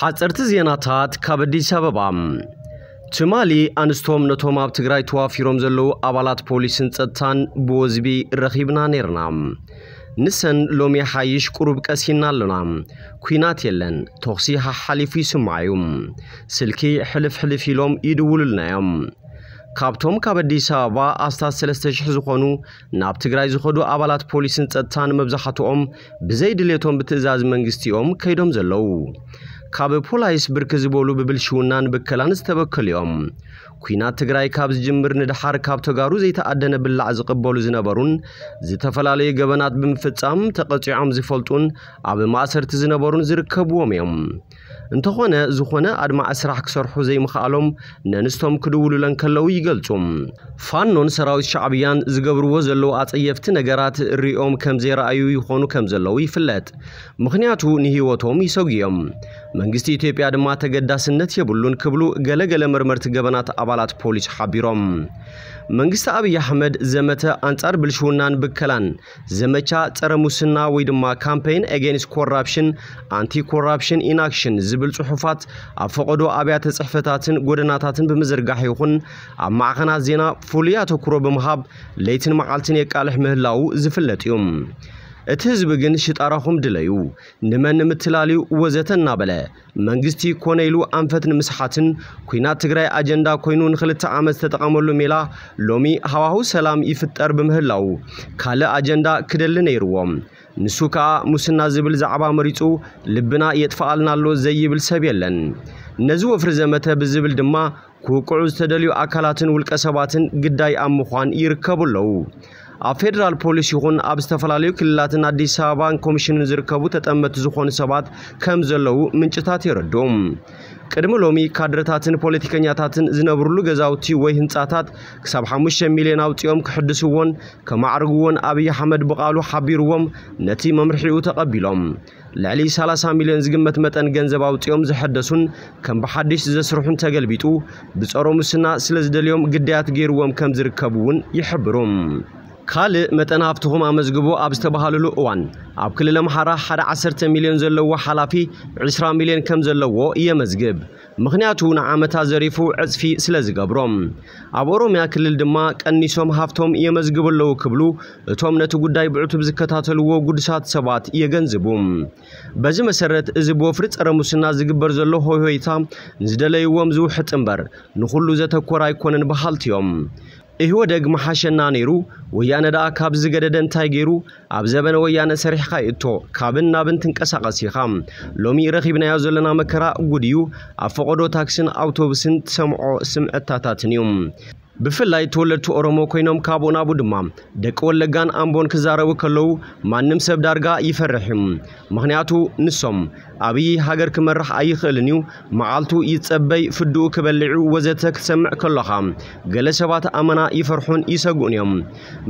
ሓፀርቲ ዜናታት ካብ ኣዲስ ኣበባ ትማሊ ኣንስቶም ነቶም ኣብ ትግራይ ተዋፊሮም ዘለዉ ኣባላት ፖሊስን ፀጥታን ብወዝቢ ረኺብና ነርና ንሰን ሎሚ ሓይሽ ቁሩብ ቀሲና ኣሎና ኩናት የለን ተኽሲ ሓሓሊፉ ይስማዕ እዩ ስልኪ ሕልፍ ሕልፍ ኢሎም ይድውሉልናዮም ካብቶም ካብ ኣዲስ ኣበባ ኣስታት 3,000 ዝኾኑ ናብ ትግራይ ዝኸዱ ኣባላት ፖሊስን ፀጥታን መብዛሕትኦም ብዘይድሌቶም ብትእዛዝ መንግስቲኦም ከይዶም ዘለዉ ካብ ፖላይስ ብርክ ዝበሉ ብብልሽውናን ብከላን ዝተበከሉ እዮም ኩናት ትግራይ ካብ ዝጅምር ንድሓር ካብ ተጋሩ ዘይተኣደነ ብላዕ ዝቕበሉ ዝነበሩን ዝተፈላለዩ ገበናት ብምፍጻም ተቐጺዖም ዝፈልጡን ኣብ ማእሰርቲ ዝነበሩን ዝርከብዎም እዮም እንተኾነ ዝኾነ ኣድማዕ ስራሕ ክሰርሑ ዘይምኽኣሎም ነንስቶም ክድውሉለን ከለዉ ይገልጹ ፋኖን ሰራዊት ሻዕብያን ዝገብርዎ ዘለዉ ኣፀየፍቲ ነገራት ርኦም ከም ዘይረኣዩ ይኾኑ ከም ዘለዉ ይፍለጥ ምክንያቱ ንህይወቶም ይሰጉ እዮም መንግስቲ ኢትዮጵያ ድማ ተገዳስነት የብሉን ክብሉ ገለገለ መርመርቲ ገበናት ኣባላት ፖሊስ ሓቢሮም መንግስቲ ኣብዪ ኣሕመድ ዘመተ ኣንጻር ብልሽውናን ብከላን ዘመቻ ጸረ ሙስና ወይ ድማ ካምፔይን ኤጌንስት ኮራፕሽን ኣንቲ ኮራፕሽን ኢንኣክሽን ዝብል ጽሑፋት ኣብ ፈቐዶ ኣብያተ ጽሕፈታትን ጎደናታትን ብምዝርጋሕ ይኹን ኣብ ማዕኸናት ዜና ፍሉይ ኣተኩሮ ብምሃብ ለይትን መዓልትን የቃልሕ ምህላው ዝፍለጥ እዩ እቲ ህዝቢ ግን ሽጣራኹም ድለዩ ንመን ምትላልዩ ወዘተ እናበለ መንግስቲ ኮነ ኢሉ ኣንፈት ንምስሓትን ኩናት ትግራይ ኣጀንዳ ኮይኑ ንክልተ ዓመት ዝተጠቐመሉ ሜላ ሎሚ ሃዋህው ሰላም ይፍጠር ብምህላው ካልእ ኣጀንዳ ክደሊ ነይርዎም ንሱ ከዓ ሙስና ዝብል ዛዕባ መሪፁ ልብና የጥፋኣልናሎ ዘይብል ሰብ የለን ነዚ ወፍሪ ዘመተ ብዝብል ድማ ክውቅዑ ዝተደልዩ ኣካላትን ውልቀ ሰባትን ግዳይ ኣብ ምዃን ይርከቡ ኣለዉ ኣብ ፌደራል ፖሊስ ይኹን ኣብ ዝተፈላለዩ ክልላትን ኣዲስ ኣበባን ኮሚሽንን ዝርከቡ ተጠመቲ ዝኾኑ ሰባት ከም ዘለዉ ምንጭታት የረድኦም ቅድሚ ሎሚ ካድረታትን ፖለቲከኛታትን ዝነብሩሉ ገዛውቲ ወይ ህንፃታት ክሳብ 5 ሚልዮን ኣውፂኦም ክሕድስዎን ከማዕርግዎን ኣብይ ኣሕመድ ብቓሉ ሓቢርዎም ነቲ መምርሒኡ ተቐቢሎም ልዕሊ 30 ሚልዮን ዝግመት መጠን ገንዘብ ኣውፂኦም ዝሐደሱን ከም ብሓድሽ ዘስርሑን ተገልቢጡ ብፀሮ ሙስና ስለ ዝደልዮም ግዳያት ገይርዎም ከም ዝርከብ እውን ይሕብሩ ካልእ መጠን ሃብትኹም ኣመዝግቦ ኣብ ዝተባሃለሉ እዋን ኣብ ክልል ኣምሓራ ሓደ 10 ሚልዮን ዘለዎ ሓላፊ 20 ሚልዮን ከም ዘለዎ የመዝግብ ምክንያቱ ንዓመታት ዘሪፉ ዕፅፊ ስለ ዝገብሮም ኣብ ኦሮምያ ክልል ድማ ቀኒሶም ሃብቶም የመዝግቡ ኣለዉ ክብሉ እቶም ነቲ ጉዳይ ብዕቱብ ዝከታተልዎ ጉዱሳት ሰባት የገንዝቡ በዚ መሰረት እዚ ብወፍሪ ፀረ ሙስና ዝግበር ዘሎ ሆይሆይታ ንዝደለይዎም ዝውሕጥ እምበር ንኩሉ ዘተኮር ኣይኮነን ባሃልቲ እዮም እህወ ደግማ ሓሸና ነይሩ ወያነ ደኣ ካብዚ ገደደ እንታይ ገይሩ ኣብ ዘበነ ወያነ ሰሪሕካ እቶ ካብን ናብን ትንቀሳቐስ ኢኻ ሎሚ ረኺብናዮ ዘለና መከራ ጉድ እዩ ኣብ ፈቐዶ ታክስን ኣውቶቡስን ትሰምዖ ስምዕታታትን እዩ ብፍላይ ተወለድቱ ኦሮሞ ኮይኖም ካብ ቡድማ ድማ ደቂ ወለጋን አምቦን ክዛረቡ ከለው ማንም ሰብ ዳርጋ ይፈርሕም ምክንያቱ ንሶም ዓብዪ ሃገር ክመርሕ ኣይኽእልን እዩ መዓልቱ ይጸበይ ፍድኡ ክበልዑ ወዘተ ክትሰምዕ ከለኻ ገለ ሰባት ኣመና ይፈርሑን ይሰጉኡን እዮም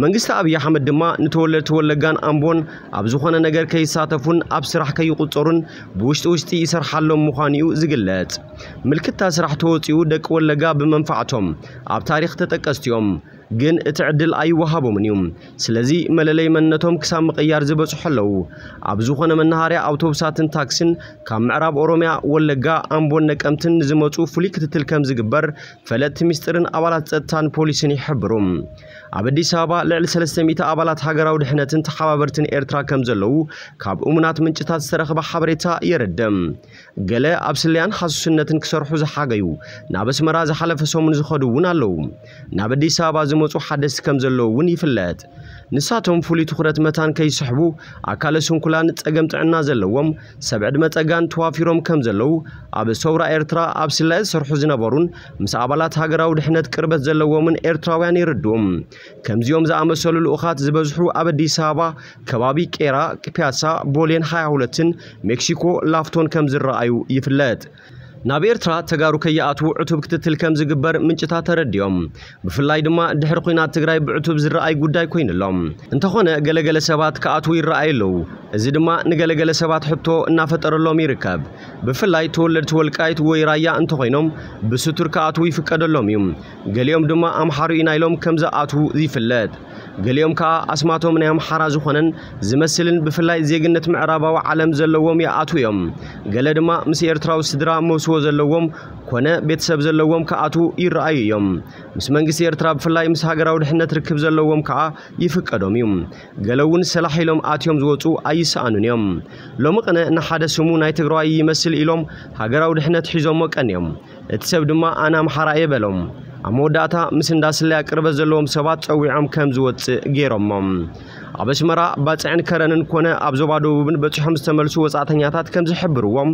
መንግስቲ ኣብዪ ኣሕመድ ድማ ንተወለድቲ ወለጋን ኣምቦን ኣብ ዝኾነ ነገር ከይሳተፉን ኣብ ስራሕ ከይቁፀሩን ብውሽጢ ውሽጢ ይሰርሓሎም ምዃኑ እዩ ዝግለጽ ምልክታ ስራሕ ተወፂኡ ደቂ ወለጋ ብመንፋዕቶም ኣብ ታሪክ ተጠቀስቲዮም ግን እቲ ዕድል ኣይወሃቦምን እዩ ስለዚ መለለይ መንነቶም ክሳብ ምቕያር ዝበፅሑ ኣለዉ ኣብ ዝኾነ መናሃርያ ኣውቶቡሳትን ታክስን ካብ ምዕራብ ኦሮምያ ወለጋ ኣምቦን ነቀምትን ዝመፁ ፍሉይ ክትትል ከም ዝግበር ፈለጥቲ ምስጢርን ኣባላት ፀጥታን ፖሊስን ይሕብሩ ኣብ ኣዲስ ኣበባ ልዕሊ 300 ኣባላት ሃገራዊ ድሕነትን ተሓባበርትን ኤርትራ ከም ዘለዉ ካብ እሙናት ምንጭታት ዝተረኽበ ሓበሬታ የረድም ገለ ኣብ ስልያን ሓሱስነትን ክሰርሑ ዝሓገዩ ናብ ኣስመራ ዝሓለፈ ሰሙን ዝኸዱ እውን ኣለዉ ናብ ኣዲስ ኣበባ ዝመፁ ሓደስቲ ከም ዘለዉ እውን ይፍለጥ ንሳቶም ፍሉይ ትኩረት መታን ከይስሕቡ ኣካለ ስንኩላን ፀገም ጥዕና ዘለዎም ሰብ ዕድመ ፀጋን ተዋፊሮም ከም ዘለዉ ኣብ ሰውራ ኤርትራ ኣብ ስላይ ዝሰርሑ ዝነበሩን ምስ ኣባላት ሃገራዊ ድሕነት ቅርበት ዘለዎምን ኤርትራውያን ይርድኡም ከምዚኦም ዝኣመሰሉ ልኡኻት ዝበዝሑ ኣብ ኣዲስ ኣበባ ከባቢ ቄራ ፒያሳ ቦሌን 22ን ሜክሲኮ ላፍቶን ከም ዝረኣዩ ይፍለጥ ናብ ኤርትራ ተጋሩ ከይኣትዉ ዕቱብ ክትትል ከም ዝግበር ምንጭታት ተረዲኦም ብፍላይ ድማ ድሕሪ ኩናት ትግራይ ብዕቱብ ዝረኣይ ጉዳይ ኮይኑሎም እንተኾነ ገለገለ ሰባት ክኣትዉ ይረኣይ ኣለዉ እዚ ድማ ንገለገለ ሰባት ሕቶ እናፈጠረሎም ይርከብ ብፍላይ ተወለድቲ ወልቃይት ወይ ራያ እንተኮይኖም ብስቱር ክኣትዉ ይፍቀደሎም እዩ ገሊኦም ድማ ኣምሓሩ ኢና ኢሎም ከም ዝኣትዉ ይፍለጥ ገሊኦም ከዓ ኣስማቶም ናይ ኣምሓራ ዝኾነን ዝመስልን ብፍላይ ዜግነት ምዕራባዊ ዓለም ዘለዎም ይኣቱ እዮም ገለ ድማ ምስ ኤርትራዊ ስድራ መብስዎ ዘለዎም ኮነ ቤተሰብ ዘለዎም ከኣቱ ይረኣዩ እዮም ምስ መንግስቲ ኤርትራ ብፍላይ ምስ ሃገራዊ ድሕነት ርክብ ዘለዎም ከዓ ይፍቀዶም እዩ ገለ እውን ሰላሕ ኢሎም ኣትዮም ዝወፁ ኣይሰኣኑን እዮም ሎሚ ቕነ ንሓደ ስሙ ናይ ትግራዋይ ይመስል ኢሎም ሃገራዊ ድሕነት ሒዞሞ ቀንዮም እቲ ሰብ ድማ ኣነ ኣምሓራ እየ በሎም ኣብ መወዳእታ ምስ እንዳስለያ ቅርበት ዘለዎም ሰባት ፀዊዖም ከም ዝወፅእ ገይሮሞም ኣብ ኣስመራ ባፅዕን ከረንን ኮነ ኣብ ዞባ ደቡብን በፂሖም ዝተመልሱ ወፃእተኛታት ከም ዝሕብርዎም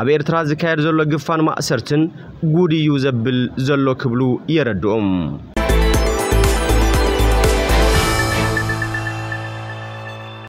ኣብ ኤርትራ ዝካየድ ዘሎ ግፋን ማእሰርትን ጉድ እዩ ዘብል ዘሎ ክብሉ የረድኦም